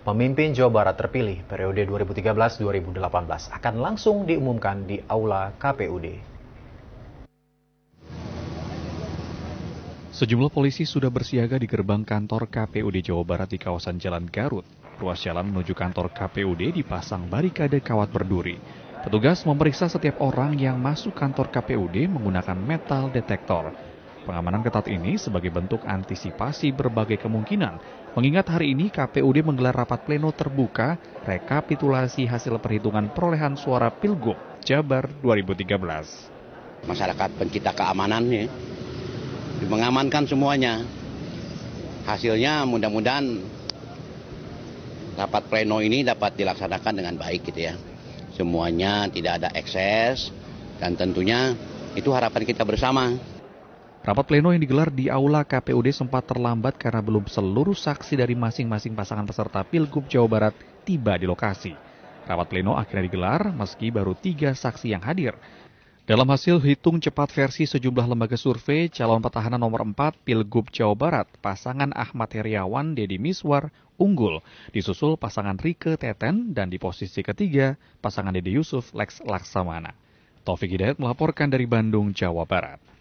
Pemimpin Jawa Barat terpilih periode 2013-2018 akan langsung diumumkan di Aula KPUD. Sejumlah polisi sudah bersiaga di gerbang kantor KPUD Jawa Barat di kawasan Jalan Garut. Ruas jalan menuju kantor KPUD dipasang barikade kawat berduri. Petugas memeriksa setiap orang yang masuk kantor KPUD menggunakan metal detektor. Pengamanan ketat ini sebagai bentuk antisipasi berbagai kemungkinan, mengingat hari ini KPUD menggelar rapat pleno terbuka rekapitulasi hasil perhitungan perolehan suara Pilgub Jabar 2013. Masyarakat pencinta keamanan ya, mengamankan semuanya. Hasilnya mudah-mudahan rapat pleno ini dapat dilaksanakan dengan baik gitu ya. Semuanya tidak ada ekses dan tentunya itu harapan kita bersama. Rapat pleno yang digelar di Aula KPUD sempat terlambat karena belum seluruh saksi dari masing-masing pasangan peserta Pilgub Jawa Barat tiba di lokasi. Rapat pleno akhirnya digelar meski baru tiga saksi yang hadir. Dalam hasil hitung cepat versi sejumlah lembaga survei, calon petahana nomor 4 Pilgub Jawa Barat, pasangan Ahmad Heriawan Deddy Miswar unggul, disusul pasangan Rike Teten dan di posisi ketiga pasangan Deddy Yusuf Lex Laksamana. Taufik Hidayat melaporkan dari Bandung, Jawa Barat.